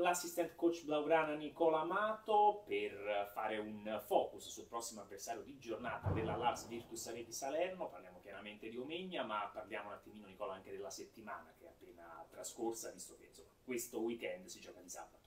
l'assistant coach Blaurana Nicola Amato per fare un focus sul prossimo avversario di giornata della Lars Virtus Areti Salerno, parliamo chiaramente di Omegna, ma parliamo un attimino Nicola anche della settimana che è appena trascorsa, visto che insomma, questo weekend si gioca di sabato.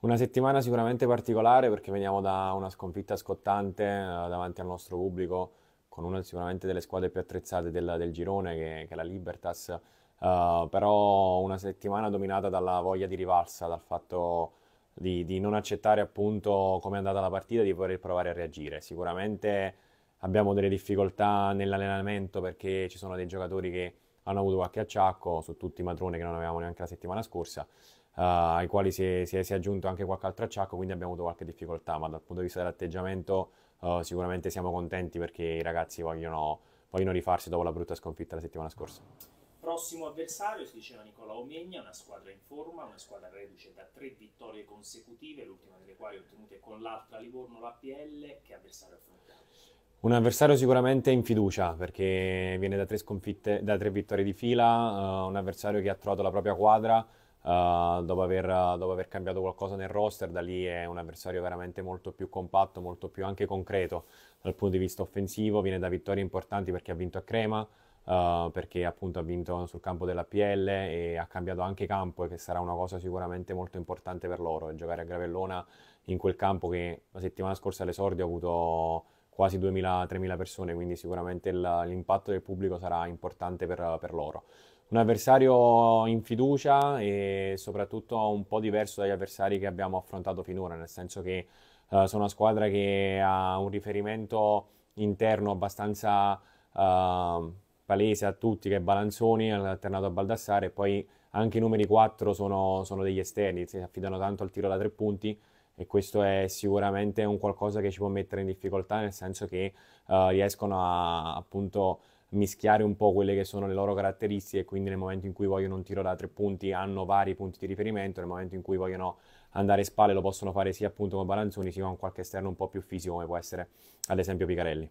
Una settimana sicuramente particolare perché veniamo da una sconfitta scottante eh, davanti al nostro pubblico con una sicuramente delle squadre più attrezzate del, del girone che, che è la Libertas Uh, però una settimana dominata dalla voglia di rivalsa, dal fatto di, di non accettare appunto come è andata la partita, di poter provare a reagire. Sicuramente abbiamo delle difficoltà nell'allenamento perché ci sono dei giocatori che hanno avuto qualche acciacco su tutti i matrone che non avevamo neanche la settimana scorsa, uh, ai quali si è, si, è, si è, aggiunto anche qualche altro acciacco, quindi abbiamo avuto qualche difficoltà, ma dal punto di vista dell'atteggiamento uh, sicuramente siamo contenti perché i ragazzi vogliono, vogliono rifarsi dopo la brutta sconfitta la settimana scorsa prossimo avversario, si diceva Nicola Omegna, una squadra in forma, una squadra reduce da tre vittorie consecutive, l'ultima delle quali ottenute con l'altra Livorno, l'APL, che avversario affrontato? Un avversario sicuramente in fiducia perché viene da tre, sconfitte, da tre vittorie di fila, uh, un avversario che ha trovato la propria quadra uh, dopo, aver, dopo, aver, cambiato qualcosa nel roster, da lì è un avversario veramente molto più compatto, molto più anche concreto dal punto di vista offensivo, viene da vittorie importanti perché ha vinto a Crema, uh, perché appunto ha vinto sul campo della PL e ha cambiato anche campo e che sarà una cosa sicuramente molto importante per loro, giocare a Gravellona in quel campo che la settimana scorsa all'esordio ha avuto quasi 2.000-3.000 persone, quindi sicuramente il, l'impatto del pubblico sarà importante per, per loro un avversario in fiducia e soprattutto un po' diverso dagli avversari che abbiamo affrontato finora, nel senso che uh, sono una squadra che ha un riferimento interno abbastanza uh, palese a tutti che è Balanzoni, alternato a Baldassare, e poi anche i numeri 4 sono, sono degli esterni, si affidano tanto al tiro da tre punti e questo è sicuramente un qualcosa che ci può mettere in difficoltà, nel senso che uh, riescono a appunto mischiare un po' quelle che sono le loro caratteristiche, quindi nel momento in cui vogliono un tiro da tre punti hanno vari punti di riferimento, nel momento in cui vogliono andare a spalle lo possono fare sia appunto con Balanzoni sia con qualche esterno un po' più fisico come può essere ad esempio Picarelli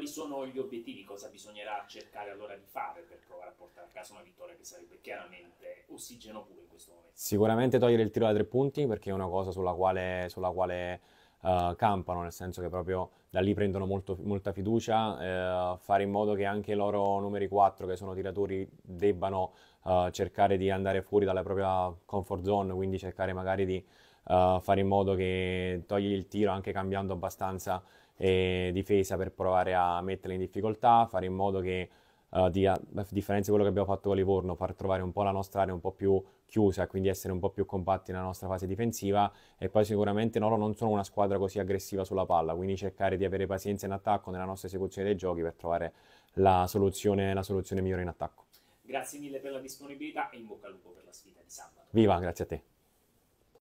quali sono gli obiettivi, cosa bisognerà cercare allora di fare per provare a portare a casa una vittoria che sarebbe chiaramente ossigeno pure in questo momento? Sicuramente togliere il tiro da tre punti perché è una cosa sulla quale, sulla quale uh, campano, nel senso che proprio da lì prendono molto, molta fiducia, uh, fare in modo che anche i loro numeri 4 che sono tiratori debbano uh, cercare di andare fuori dalla propria comfort zone, quindi cercare magari di fare in modo che togli il tiro anche cambiando abbastanza e difesa per provare a metterle in difficoltà, fare in modo che Uh, eh, di, a differenza di quello che abbiamo fatto con Livorno, far trovare un po' la nostra area un po' più chiusa, quindi essere un po' più compatti nella nostra fase difensiva e poi sicuramente loro non sono una squadra così aggressiva sulla palla, quindi cercare di avere pazienza in attacco nella nostra esecuzione dei giochi per trovare la soluzione, la soluzione migliore in attacco. Grazie mille per la disponibilità e in bocca al lupo per la sfida di sabato. Viva, grazie a te.